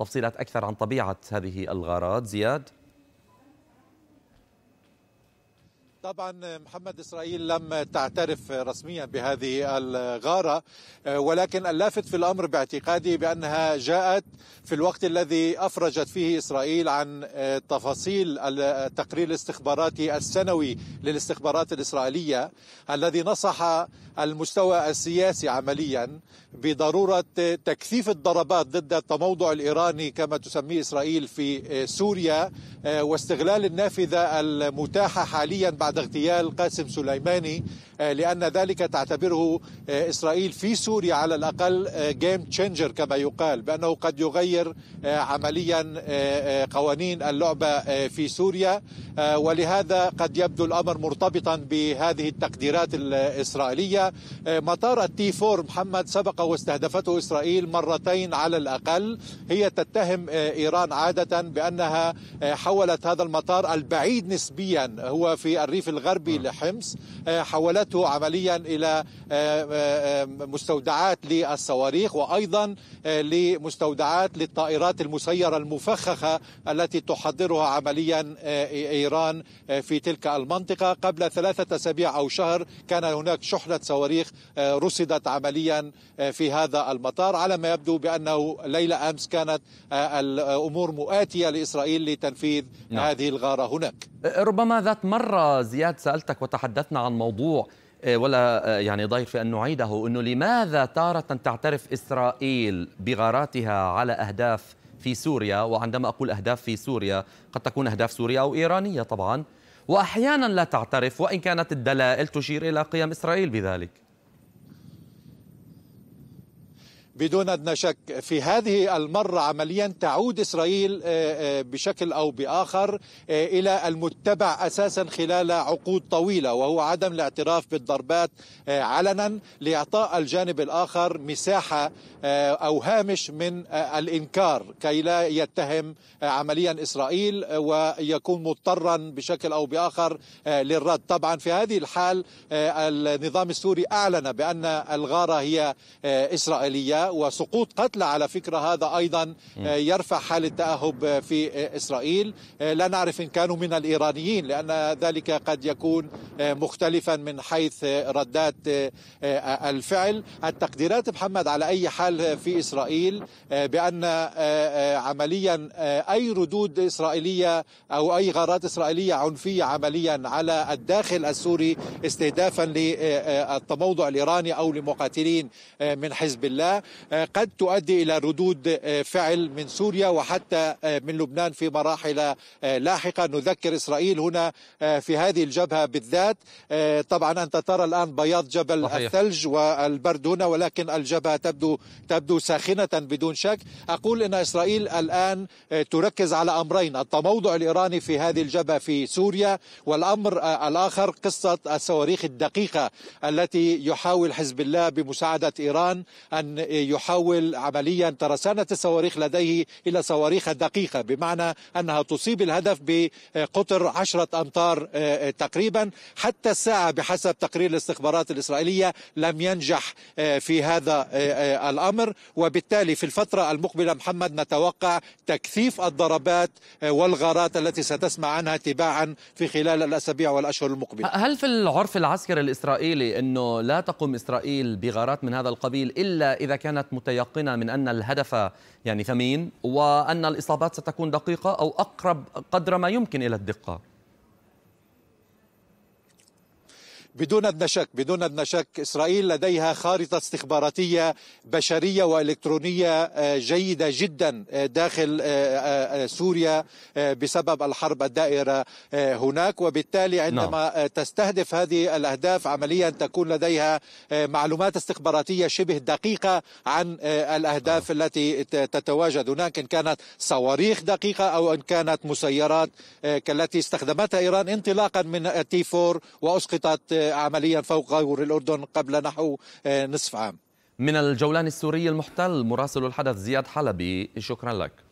تفصيلات أكثر عن طبيعة هذه الغارات زياد طبعا محمد اسرائيل لم تعترف رسميا بهذه الغاره ولكن اللافت في الامر باعتقادي بانها جاءت في الوقت الذي افرجت فيه اسرائيل عن آه، تفاصيل التقرير الاستخباراتي السنوي للاستخبارات الاسرائيليه الذي نصح المستوى السياسي عمليا بضروره تكثيف الضربات ضد التموضع الايراني كما تسميه اسرائيل في آه، سوريا آه، واستغلال النافذه المتاحه حاليا بعد بعد اغتيال قاسم سليماني آه، لأن ذلك تعتبره آه، إسرائيل في سوريا على الأقل جيم آه، تشينجر كما يقال بأنه قد يغير عمليا قوانين اللعبة في سوريا ولهذا قد يبدو الأمر مرتبطا بهذه التقديرات الإسرائيلية مطار التي فور محمد سبق واستهدفته إسرائيل مرتين على الأقل هي تتهم إيران عادة بأنها حولت هذا المطار البعيد نسبيا هو في الريف الريف الغربي نعم. لحمص آه، حولته عمليا إلى آه، آه، مستودعات للصواريخ وأيضا لمستودعات للطائرات المسيرة المفخخة التي تحضرها عمليا إيران في تلك المنطقة قبل ثلاثة أسابيع أو شهر كان هناك شحنة صواريخ رصدت عمليا في هذا المطار على ما يبدو بأنه ليلة أمس كانت الأمور مؤاتية لإسرائيل لتنفيذ نعم. هذه الغارة هناك ربما ذات مرة زياد سألتك وتحدثنا عن موضوع آه، ولا آه، يعني ضير في أن نعيده أنه لماذا تارة تعترف إسرائيل بغاراتها على أهداف في سوريا وعندما أقول أهداف في سوريا قد تكون أهداف سورية أو إيرانية طبعا وأحيانا لا تعترف وإن كانت الدلائل تشير إلى قيام إسرائيل بذلك بدون ادنى شك في هذه المره عمليا تعود اسرائيل آه، آه، بشكل او باخر آه، الى المتبع اساسا خلال عقود طويله وهو عدم الاعتراف بالضربات علنا لاعطاء الجانب الاخر مساحه او هامش من الانكار كي لا يتهم عمليا اسرائيل ويكون مضطرا بشكل او باخر للرد طبعا في هذه الحال النظام السوري اعلن بان الغاره هي اسرائيليه وسقوط قتلى على فكرة هذا أيضا آه، يرفع حال التأهب آه، في آه، إسرائيل لا نعرف إن كانوا من الإيرانيين لأن ذلك قد يكون مختلفا من حيث ردات الفعل التقديرات محمد على أي حال في إسرائيل بأن عمليا أي ردود إسرائيلية أو أي غارات إسرائيلية عنفية عمليا على الداخل السوري استهدافا للتموضع الإيراني أو لمقاتلين من حزب الله آه، قد تؤدي إلى ردود آه، فعل من سوريا وحتى آه، من لبنان في مراحل لاحقة نذكر إسرائيل هنا في هذه الجبهة بالذات طبعا أنت ترى الآن بياض جبل صحيح. الثلج والبرد هنا ولكن الجبهة تبدو تبدو ساخنة بدون شك أقول أن إسرائيل الآن تركز على أمرين التموضع الإيراني في هذه الجبهة في سوريا والأمر الآخر قصة الصواريخ الدقيقة التي يحاول حزب الله بمساعدة إيران أن يحول عمليا ترسانة الصواريخ لديه إلى صواريخ دقيقة بمعنى أنها تصيب الهدف بقطر عشرة أمتار آه، آه، تقريبا حتى الساعة بحسب تقرير الاستخبارات الإسرائيلية لم ينجح آه، في هذا الأمر وبالتالي في الفترة المقبلة محمد نتوقع تكثيف الضربات والغارات التي ستسمع عنها تباعا في خلال الأسابيع والأشهر المقبلة هل في العرف العسكري الإسرائيلي أنه لا تقوم إسرائيل بغارات من هذا القبيل إلا إذا كان كانت متيقنة من أن الهدف يعني ثمين وأن الإصابات ستكون دقيقة أو أقرب قدر ما يمكن إلى الدقة بدون ادنى شك بدون ادنى شك اسرائيل لديها خارطه استخباراتيه بشريه والكترونيه آه، جيده جدا آه، داخل آه، سوريا بسبب الحرب الدائره هناك وبالتالي عندما نعم. تستهدف هذه الاهداف عمليا تكون لديها معلومات استخباراتيه شبه دقيقه عن الاهداف نعم. التي تتواجد هناك ان كانت صواريخ دقيقه او ان كانت مسيرات كالتي استخدمتها ايران انطلاقا من تي 4 واسقطت عمليا فوق غور الأردن قبل نحو آه، نصف عام من الجولان السوري المحتل مراسل الحدث زياد حلبي شكرا لك